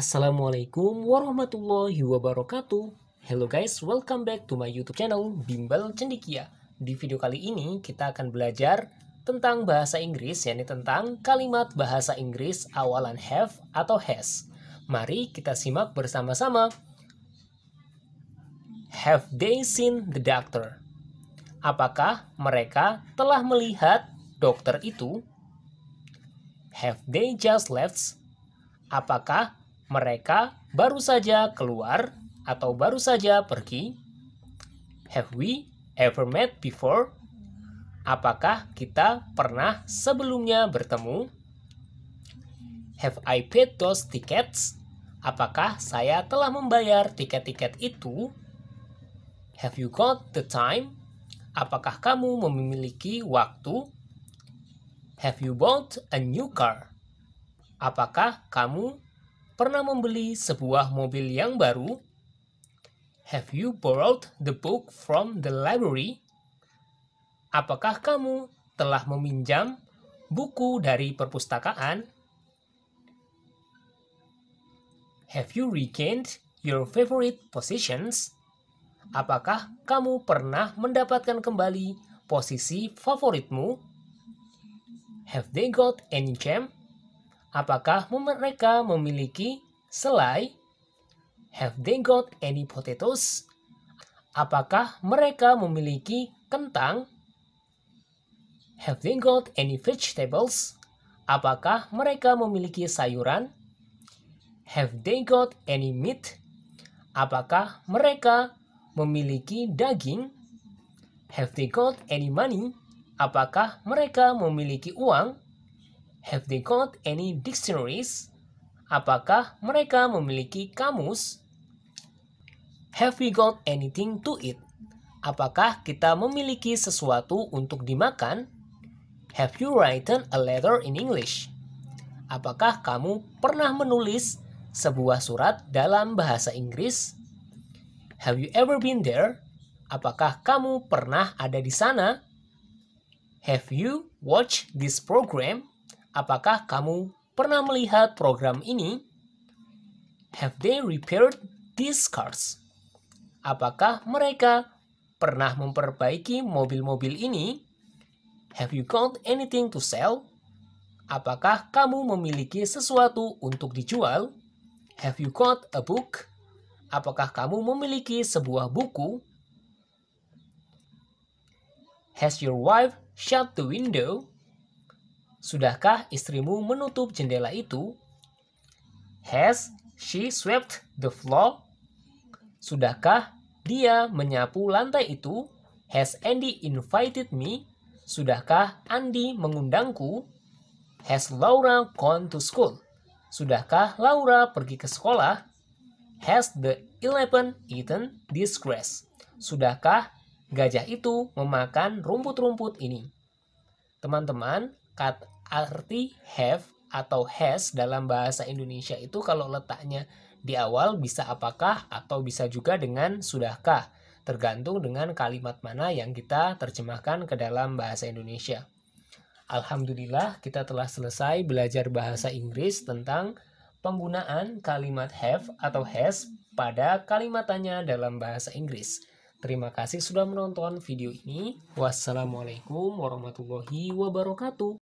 Assalamualaikum warahmatullahi wabarakatuh Hello guys, welcome back to my youtube channel Bimbel Cendikia Di video kali ini kita akan belajar tentang bahasa Inggris yakni tentang kalimat bahasa Inggris awalan have atau has Mari kita simak bersama-sama Have they seen the doctor? Apakah mereka telah melihat dokter itu? Have they just left? Apakah mereka baru saja keluar atau baru saja pergi? Have we ever met before? Apakah kita pernah sebelumnya bertemu? Have I paid those tickets? Apakah saya telah membayar tiket-tiket itu? Have you got the time? Apakah kamu memiliki waktu? Have you bought a new car? Apakah kamu pernah membeli sebuah mobil yang baru? Have you borrowed the book from the library? Apakah kamu telah meminjam buku dari perpustakaan? Have you regained your favorite positions? Apakah kamu pernah mendapatkan kembali posisi favoritmu? Have they got any jam? Apakah mereka memiliki selai? Have they got any potatoes? Apakah mereka memiliki kentang? Have they got any vegetables? Apakah mereka memiliki sayuran? Have they got any meat? Apakah mereka memiliki daging? Have they got any money? Apakah mereka memiliki uang? Have they got any dictionaries? Apakah mereka memiliki kamus? Have we got anything to eat? Apakah kita memiliki sesuatu untuk dimakan? Have you written a letter in English? Apakah kamu pernah menulis sebuah surat dalam bahasa Inggris? Have you ever been there? Apakah kamu pernah ada di sana? Have you watched this program? Apakah kamu pernah melihat program ini? Have they repaired these cars? Apakah mereka pernah memperbaiki mobil-mobil ini? Have you got anything to sell? Apakah kamu memiliki sesuatu untuk dijual? Have you got a book? Apakah kamu memiliki sebuah buku? Has your wife shut the window? Sudahkah istrimu menutup jendela itu? Has she swept the floor? Sudahkah dia menyapu lantai itu? Has Andy invited me? Sudahkah Andy mengundangku? Has Laura gone to school? Sudahkah Laura pergi ke sekolah? Has the eleven eaten this grass? Sudahkah gajah itu memakan rumput-rumput ini? Teman-teman, kata arti have atau has dalam bahasa Indonesia itu kalau letaknya di awal bisa apakah atau bisa juga dengan sudahkah, tergantung dengan kalimat mana yang kita terjemahkan ke dalam bahasa Indonesia. Alhamdulillah kita telah selesai belajar bahasa Inggris tentang penggunaan kalimat have atau has pada kalimat tanya dalam bahasa Inggris. Terima kasih sudah menonton video ini. Wassalamualaikum warahmatullahi wabarakatuh.